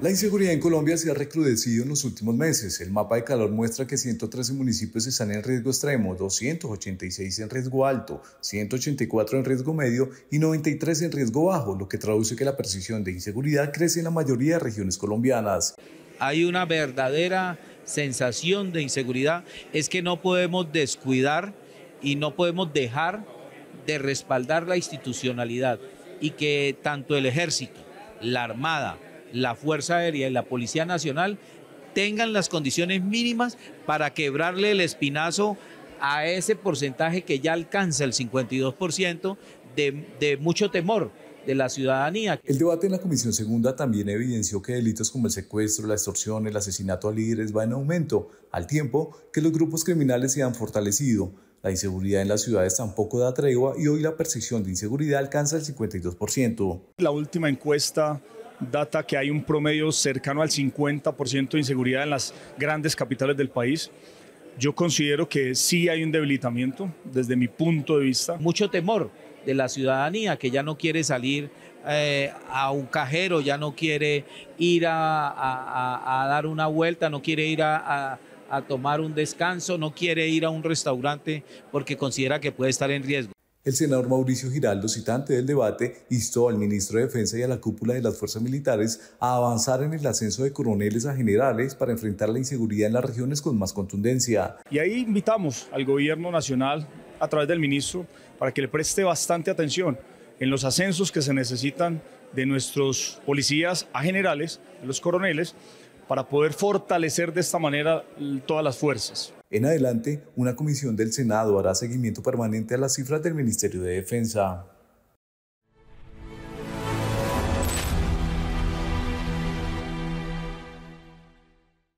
La inseguridad en Colombia se ha recrudecido en los últimos meses. El mapa de calor muestra que 113 municipios están en riesgo extremo, 286 en riesgo alto, 184 en riesgo medio y 93 en riesgo bajo, lo que traduce que la percepción de inseguridad crece en la mayoría de regiones colombianas. Hay una verdadera sensación de inseguridad, es que no podemos descuidar y no podemos dejar de respaldar la institucionalidad y que tanto el ejército, la armada, la Fuerza Aérea y la Policía Nacional tengan las condiciones mínimas para quebrarle el espinazo a ese porcentaje que ya alcanza el 52% de, de mucho temor de la ciudadanía. El debate en la Comisión Segunda también evidenció que delitos como el secuestro, la extorsión, el asesinato a líderes va en aumento, al tiempo que los grupos criminales se han fortalecido. La inseguridad en las ciudades tampoco da tregua y hoy la percepción de inseguridad alcanza el 52%. La última encuesta data que hay un promedio cercano al 50% de inseguridad en las grandes capitales del país. Yo considero que sí hay un debilitamiento desde mi punto de vista. Mucho temor de la ciudadanía que ya no quiere salir eh, a un cajero, ya no quiere ir a, dar una vuelta, no quiere ir a tomar un descanso, no quiere ir a un restaurante porque considera que puede estar en riesgo. El senador Mauricio Giraldo, citante del debate, instó al ministro de Defensa y a la cúpula de las fuerzas militares a avanzar en el ascenso de coroneles a generales para enfrentar la inseguridad en las regiones con más contundencia. Y ahí invitamos al gobierno nacional a través del ministro para que le preste bastante atención en los ascensos que se necesitan de nuestros policías a generales, de los coroneles, para poder fortalecer de esta manera todas las fuerzas. En adelante, una comisión del Senado hará seguimiento permanente a las cifras del Ministerio de Defensa.